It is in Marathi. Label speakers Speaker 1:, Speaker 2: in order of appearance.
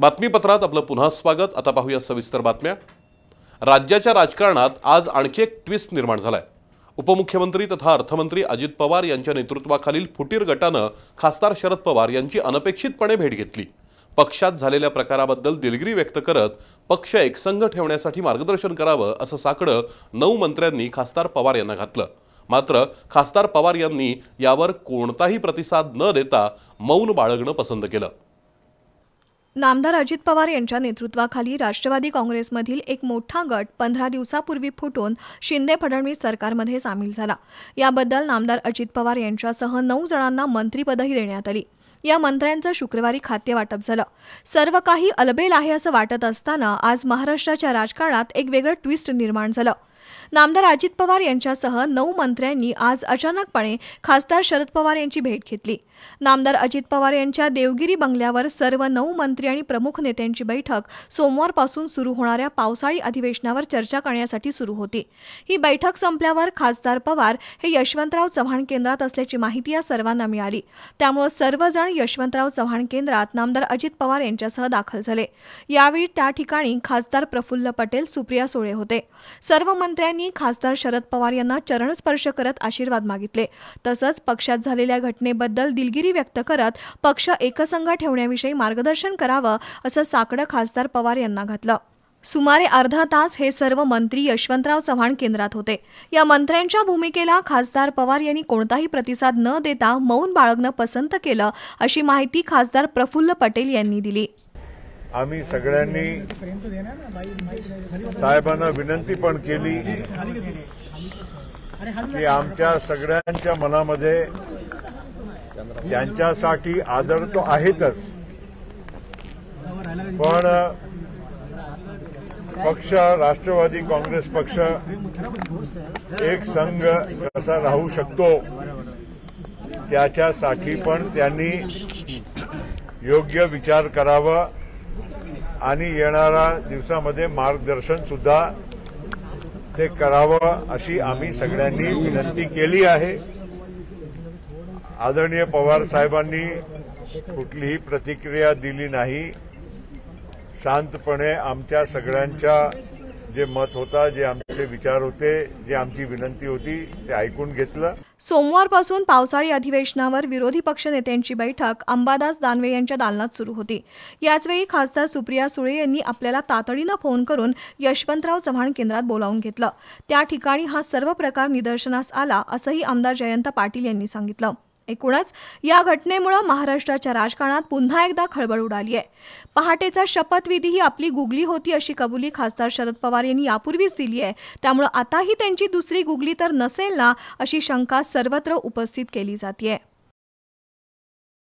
Speaker 1: बातमीपत्रात आपलं पुन्हा स्वागत आता पाहूया सविस्तर बातम्या राज्याच्या राजकारणात आज आणखी एक ट्विस्ट निर्माण झालाय उपमुख्यमंत्री तथा अर्थमंत्री अजित पवार यांच्या नेतृत्वाखालील फुटीर गटानं खासदार शरद पवार यांची अनपेक्षितपणे भेट घेतली पक्षात झालेल्या प्रकाराबद्दल दिलगिरी व्यक्त करत पक्ष एकसंघ ठेवण्यासाठी मार्गदर्शन करावं असं साकडं नऊ मंत्र्यांनी खासदार पवार यांना घातलं मात्र खासदार पवार यांनी यावर कोणताही प्रतिसाद न देता मौन बाळगणं पसंत केलं
Speaker 2: नामदार अजित पवार यांच्या नेतृत्वाखाली राष्ट्रवादी काँग्रेसमधील एक मोठा गट पंधरा दिवसापूर्वी फुटून शिंदे फडणवीस सरकारमध्ये सामील झाला याबद्दल नामदार अजित पवार यांच्यासह नऊ जणांना मंत्रीपदही देण्यात आली या मंत्र्यांचं शुक्रवारी खाते वाटप झालं सर्व काही अलबेल आहे असं वाटत असताना आज महाराष्ट्राच्या राजकारणात एक वेगळं ट्विस्ट निर्माण झालं नामदार अजित पवार यांच्यासह नऊ मंत्र्यांनी आज अचानकपणे खासदार शरद पवार यांची भेट घेतली नामदार अजित पवार यांच्या देवगिरी बंगल्यावर सर्व नऊ मंत्री आणि प्रमुख नेत्यांची बैठक सोमवारपासून सुरू होणाऱ्या पावसाळी अधिवेशनावर चर्चा करण्यासाठी सुरू होती ही बैठक संपल्यावर खासदार पवार हे यशवंतराव चव्हाण केंद्रात असल्याची माहिती या सर्वांना मिळाली त्यामुळे सर्वजण यशवंतराव चव्हाण केंद्रात नामदार अजित पवार यांच्यासह दाखल झाले यावेळी त्या ठिकाणी खासदार प्रफुल्ल पटेल सुप्रिया सुळे होते सर्व मुख्यमंत्र्यांनी खासदार शरद पवार यांना चरणस्पर्श करत आशीर्वाद मागितले तसंच पक्षात झालेल्या घटनेबद्दल दिलगिरी व्यक्त करत पक्ष एकसंघ ठेवण्याविषयी मार्गदर्शन करावं असं साकडं खासदार पवार यांना घातलं सुमारे अर्धा तास हे सर्व मंत्री यशवंतराव चव्हाण केंद्रात होते या मंत्र्यांच्या भूमिकेला खासदार पवार यांनी कोणताही प्रतिसाद न देता मौन बाळगणं पसंत केलं अशी माहिती खासदार प्रफुल्ल पटेल यांनी दिली
Speaker 3: आम्ही सगळ्यांनी साहेबांना विनंती पण केली की आमच्या सगळ्यांच्या मनामध्ये त्यांच्यासाठी आदर तो आहेतच पण पक्ष राष्ट्रवादी काँग्रेस पक्ष एक संघ कसा राहू शकतो त्याच्यासाठी पण त्यांनी योग्य विचार करावा आणि येणाऱ्या दिवसामध्ये मार्गदर्शन सुद्धा ते करावं अशी आम्ही सगळ्यांनी विनंती केली आहे आदरणीय पवार साहेबांनी कुठलीही प्रतिक्रिया दिली नाही शांतपणे आमच्या सगळ्यांच्या जे मत होता जे आम विचार होते जे आमची विनंती होती ते ऐकून घेतलं
Speaker 2: सोमवारपासून पावसाळी अधिवेशनावर विरोधी पक्ष नेत्यांची बैठक अंबादास दानवे यांच्या दालनात सुरू होती याचवेळी खासदार सुप्रिया सुळे यांनी आपल्याला तातडीनं फोन करून यशवंतराव चव्हाण केंद्रात बोलावून घेतलं त्या ठिकाणी हा सर्व प्रकार निदर्शनास आला असंही आमदार जयंत पाटील यांनी सांगितलं एकूणच या घटनेमुळे महाराष्ट्राच्या राजकारणात पुन्हा एकदा खळबळ उडाली आहे पहाटेचा शपथविधी ही आपली गुगली होती अशी कबुली खासदार शरद पवार यांनी यापूर्वीच दिली आहे त्यामुळे आताही त्यांची दुसरी गुगली तर नसेल ना अशी शंका सर्वत्र उपस्थित केली जाते